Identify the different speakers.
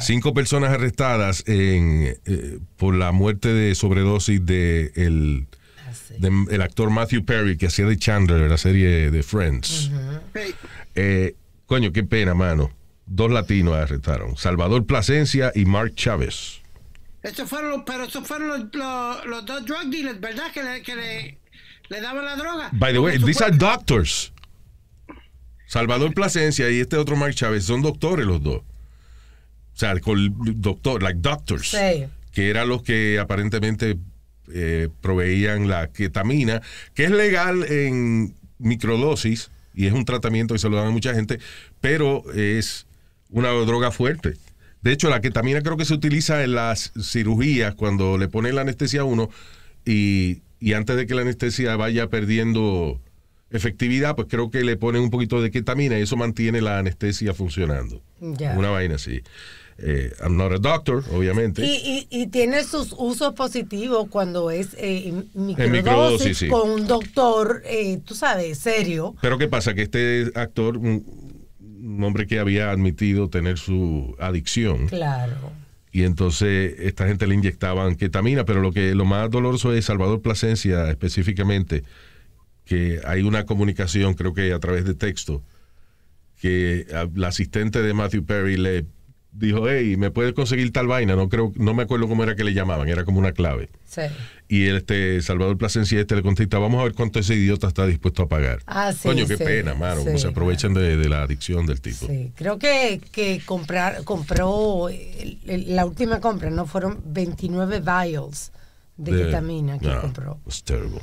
Speaker 1: Cinco personas arrestadas eh, por la muerte de sobredosis de ah, el, actor Matthew Perry, que hacía de Chandler en la serie de Friends. Eh, coño, qué pena, mano. Dos latinos arrestaron: Salvador Plasencia y Mark Chávez.
Speaker 2: Estos fueron, pero estos fueron los, dos drug dealers, ¿verdad? Que le, le daban la droga. By
Speaker 1: the way, these are doctors. Salvador Plasencia y este otro Mark Chávez son doctores los dos o sea, con doctor, like doctors, que eran los que aparentemente eh, proveían la ketamina, que es legal en microdosis y es un tratamiento Que se lo dan a mucha gente, pero es una droga fuerte. De hecho, la ketamina creo que se utiliza en las cirugías cuando le ponen la anestesia a uno y, y antes de que la anestesia vaya perdiendo efectividad, pues creo que le ponen un poquito de ketamina y eso mantiene la anestesia funcionando. Una vaina así. Eh, I'm not a doctor, obviamente.
Speaker 2: Y, y, tiene sus usos positivos cuando es eh, microdosis, con un doctor, eh, tú sabes, serio.
Speaker 1: Pero ¿qué pasa? Que este actor, un, hombre que había admitido tener su adicción. Claro. Y entonces esta gente le inyectaban ketamina, pero lo que lo más doloroso es Salvador Plasencia específicamente, que hay una comunicación, creo que a través de texto, que la asistente de Matthew Perry le dijo, hey, ¿me puedes conseguir tal vaina? No creo, no me acuerdo cómo era que le llamaban, era como una clave. Y este Salvador Plasencia este le contesta, vamos a ver cuánto ese idiota está dispuesto a pagar. Ah, Coño, qué pena, mano, se aprovechan de, la adicción del tipo.
Speaker 2: creo que, compró, la última compra, ¿no? Fueron 29 vials de, vitamina que ah,
Speaker 1: compró. Es terrible.